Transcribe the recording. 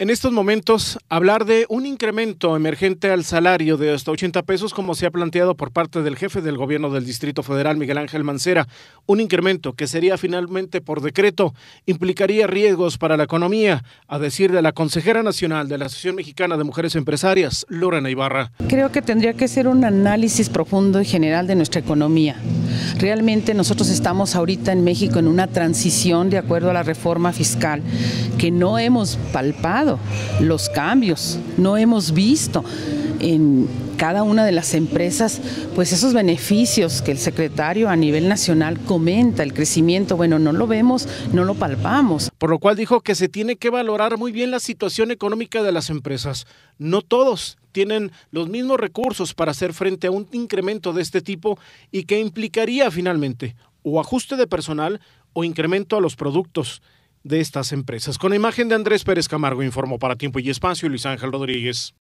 En estos momentos, hablar de un incremento emergente al salario de hasta 80 pesos, como se ha planteado por parte del jefe del gobierno del Distrito Federal, Miguel Ángel Mancera, un incremento que sería finalmente por decreto, implicaría riesgos para la economía, a decir de la consejera nacional de la Asociación Mexicana de Mujeres Empresarias, Lorena Ibarra. Creo que tendría que ser un análisis profundo y general de nuestra economía. Realmente nosotros estamos ahorita en México en una transición de acuerdo a la reforma fiscal que no hemos palpado los cambios, no hemos visto en cada una de las empresas, pues esos beneficios que el secretario a nivel nacional comenta, el crecimiento, bueno, no lo vemos, no lo palpamos. Por lo cual dijo que se tiene que valorar muy bien la situación económica de las empresas. No todos tienen los mismos recursos para hacer frente a un incremento de este tipo y que implicaría finalmente o ajuste de personal o incremento a los productos de estas empresas. Con la imagen de Andrés Pérez Camargo informó para Tiempo y Espacio Luis Ángel Rodríguez.